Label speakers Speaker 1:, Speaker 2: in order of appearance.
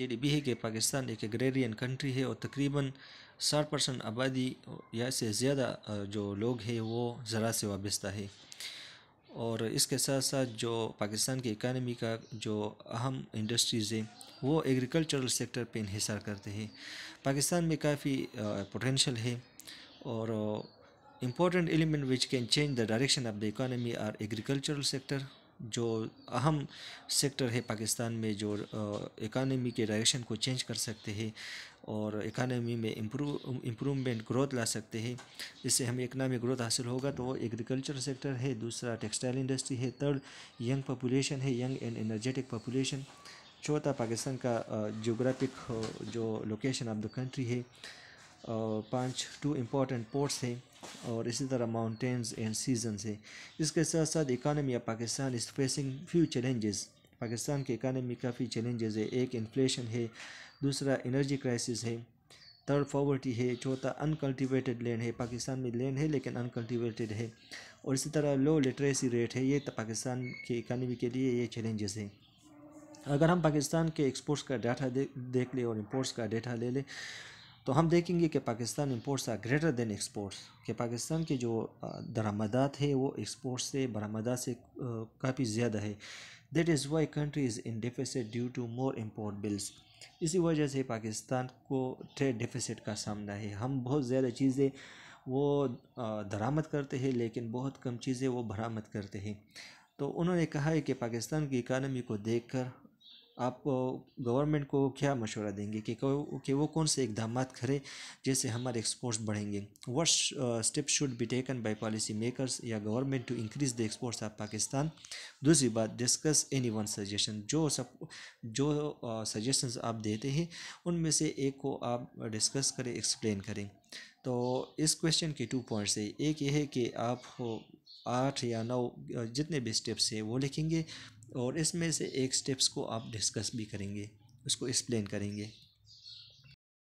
Speaker 1: B है कि पाकिस्तान एक एग्रेरियन कंट्री है और तकरीबन साठ परसेंट आबादी या से ज़्यादा जो लोग हैं वो ज़रा से वाबस्ता है और इसके साथ साथ जो पाकिस्तान की इकानमी का जो अहम इंडस्ट्रीज़ है वो एग्रीकल्चरल सेक्टर पे इहिसार करते हैं पाकिस्तान में काफ़ी पोटेंशल है और important element which can change the direction of the economy are agricultural sector जो अहम सेक्टर है पाकिस्तान में जो इकानमी के डायरेक्शन को चेंज कर सकते हैं और इकानमी में इम्प्रूवमेंट ग्रोथ ला सकते हैं इससे हमें इकनॉमिक ग्रोथ हासिल होगा तो वो एग्रीकल्चर सेक्टर है दूसरा टेक्सटाइल इंडस्ट्री है थर्ड यंग पॉपुलेशन है यंग एंड एनर्जेटिक पॉपुलेशन चौथा पाकिस्तान का जोग्राफिक जो लोकेशन ऑफ द कंट्री है पांच टू इम्पोर्टेंट पोर्ट्स हैं और इसी तरह माउंटेंस एंड सीजन है इसके साथ साथ economy of Pakistan is facing few challenges Pakistan की इकानमी काफ़ी चैलेंजेस है एक इन्फ्लेशन है दूसरा एनर्जी क्राइसिस है थर्ड पॉवर्टी है चौथा अनकल्टिवेटेड लैंड है पाकिस्तान में लैंड है लेकिन अनकल्टिवेटेड है और इसी तरह लो लिटरेसी रेट है ये तो पाकिस्तान के इकानमी के लिए ये चैलेंजेस हैं अगर हम पाकिस्तान के एक्सपोर्ट्स का डाटा दे, देख लें और इम्पोर्ट्स का डाटा ले लें तो हम देखेंगे कि Pakistan imports are greater than exports कि पाकिस्तान के जो दरामदात है वो एक्सपोर्ट्स से बरामदा से काफ़ी ज़्यादा है that is why country is in deficit due to more import bills इसी वजह से पाकिस्तान को ट्रेड डिफिसिट का सामना है हम बहुत ज़्यादा चीज़ें वो दरामद करते हैं लेकिन बहुत कम चीज़ें वो बरामद करते हैं तो उन्होंने कहा है कि पाकिस्तान की इकानमी को देखकर आप गवर्नमेंट को क्या मशवरा देंगे कि कि वो कौन से इकदाम करें जैसे हमारे एक्सपोर्ट्स बढ़ेंगे what step should be taken by policy makers या government to increase the exports of Pakistan दूसरी बात डिस्कस एनी वन सजेशन जो सब जो uh, आप देते हैं उनमें से एक को आप डिस्कस करें एक्सप्लेन करें तो इस क्वेश्चन के टू पॉइंट्स है एक ये है कि आप आठ या नौ जितने भी स्टेप्स हैं वो लिखेंगे और इसमें से एक स्टेप्स को आप डिस्कस भी करेंगे उसको एक्सप्लेन करेंगे